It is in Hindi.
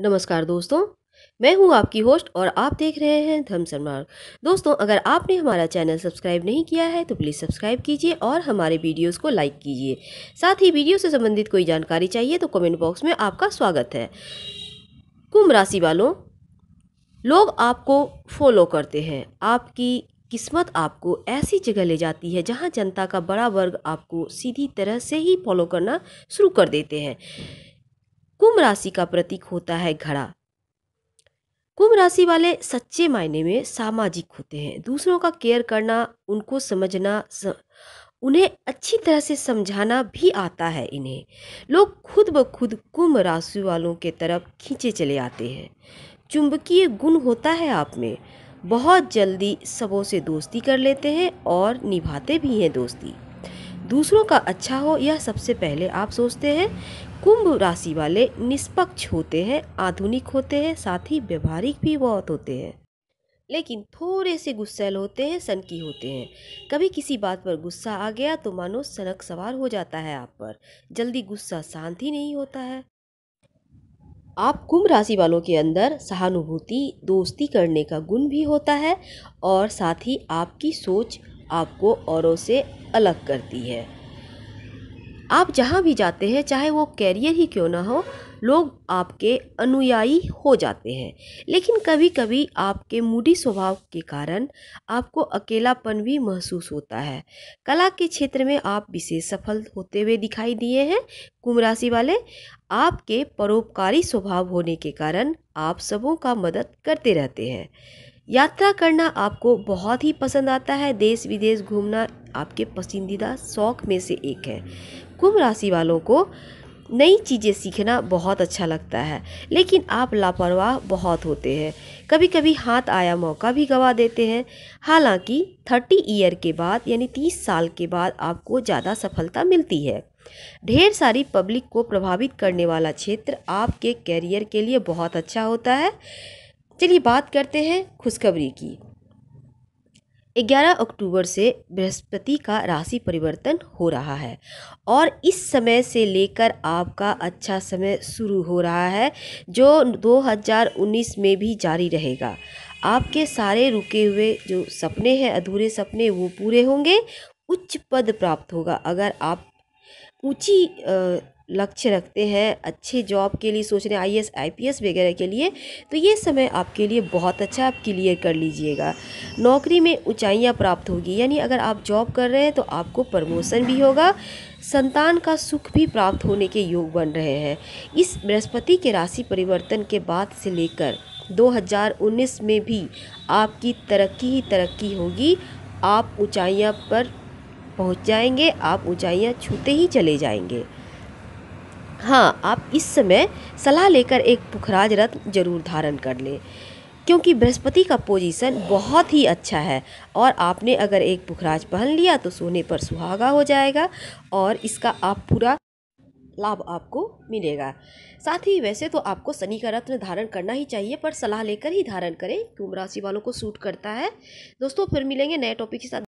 नमस्कार दोस्तों मैं हूं आपकी होस्ट और आप देख रहे हैं धम सनमार्ग दोस्तों अगर आपने हमारा चैनल सब्सक्राइब नहीं किया है तो प्लीज़ सब्सक्राइब कीजिए और हमारे वीडियोस को लाइक कीजिए साथ ही वीडियो से संबंधित कोई जानकारी चाहिए तो कमेंट बॉक्स में आपका स्वागत है कुंभ राशि वालों लोग आपको फॉलो करते हैं आपकी किस्मत आपको ऐसी जगह ले जाती है जहाँ जनता का बड़ा वर्ग आपको सीधी तरह से ही फॉलो करना शुरू कर देते हैं कुंभ राशि का प्रतीक होता है घड़ा कुंभ राशि वाले सच्चे मायने में सामाजिक होते हैं दूसरों का केयर करना उनको समझना स... उन्हें अच्छी तरह से समझाना भी आता है इन्हें लोग खुद ब खुद कुंभ राशि वालों के तरफ खींचे चले आते हैं चुंबकीय गुण होता है आप में बहुत जल्दी सबों से दोस्ती कर लेते हैं और निभाते भी हैं दोस्ती दूसरों का अच्छा हो यह सबसे पहले आप सोचते हैं कुंभ राशि वाले निष्पक्ष होते हैं आधुनिक होते हैं साथ ही व्यवहारिक भी बहुत होते हैं लेकिन थोड़े से गुस्सेल होते हैं सनकी होते हैं कभी किसी बात पर गुस्सा आ गया तो मानो सनक सवार हो जाता है आप पर जल्दी गुस्सा शांत ही नहीं होता है आप कुंभ राशि वालों के अंदर सहानुभूति दोस्ती करने का गुण भी होता है और साथ ही आपकी सोच आपको औरों से अलग करती है आप जहाँ भी जाते हैं चाहे वो कैरियर ही क्यों ना हो लोग आपके अनुयायी हो जाते हैं लेकिन कभी कभी आपके मूडी स्वभाव के कारण आपको अकेलापन भी महसूस होता है कला के क्षेत्र में आप विशेष सफल होते हुए दिखाई दिए हैं कुंभ राशि वाले आपके परोपकारी स्वभाव होने के कारण आप सबों का मदद करते रहते हैं यात्रा करना आपको बहुत ही पसंद आता है देश विदेश घूमना आपके पसंदीदा शौक में से एक है कुंभ राशि वालों को नई चीज़ें सीखना बहुत अच्छा लगता है लेकिन आप लापरवाह बहुत होते हैं कभी कभी हाथ आया मौका भी गवा देते हैं हालांकि थर्टी ईयर के बाद यानी तीस साल के बाद आपको ज़्यादा सफलता मिलती है ढेर सारी पब्लिक को प्रभावित करने वाला क्षेत्र आपके कैरियर के लिए बहुत अच्छा होता है चलिए बात करते हैं खुशखबरी की 11 अक्टूबर से बृहस्पति का राशि परिवर्तन हो रहा है और इस समय से लेकर आपका अच्छा समय शुरू हो रहा है जो 2019 में भी जारी रहेगा आपके सारे रुके हुए जो सपने हैं अधूरे सपने वो पूरे होंगे उच्च पद प्राप्त होगा अगर आप ऊंची लक्ष्य रखते हैं अच्छे जॉब के लिए सोच रहे हैं I S I P S वगैरह के लिए तो ये समय आपके लिए बहुत अच्छा आप क्लियर कर लीजिएगा नौकरी में ऊंचाइयां प्राप्त होगी यानी अगर आप जॉब कर रहे हैं तो आपको प्रमोशन भी होगा संतान का सुख भी प्राप्त होने के योग बन रहे हैं इस बृहस्पति के राशि परिवर्तन के बाद से लेकर 2019 में भी आपकी तरक्की ही तरक्की होगी आप ऊँचाइयाँ पर पहुँच जाएँगे आप ऊँचाइयाँ छूते ही चले जाएँगे हाँ आप इस समय सलाह लेकर एक पुखराज रत्न जरूर धारण कर लें क्योंकि बृहस्पति का पोजीशन बहुत ही अच्छा है और आपने अगर एक पुखराज पहन लिया तो सोने पर सुहागा हो जाएगा और इसका आप पूरा लाभ आपको मिलेगा साथ ही वैसे तो आपको शनि का रत्न धारण करना ही चाहिए पर सलाह लेकर ही धारण करें कुंभ राशि वालों को सूट करता है दोस्तों फिर मिलेंगे नए टॉपिक के साथ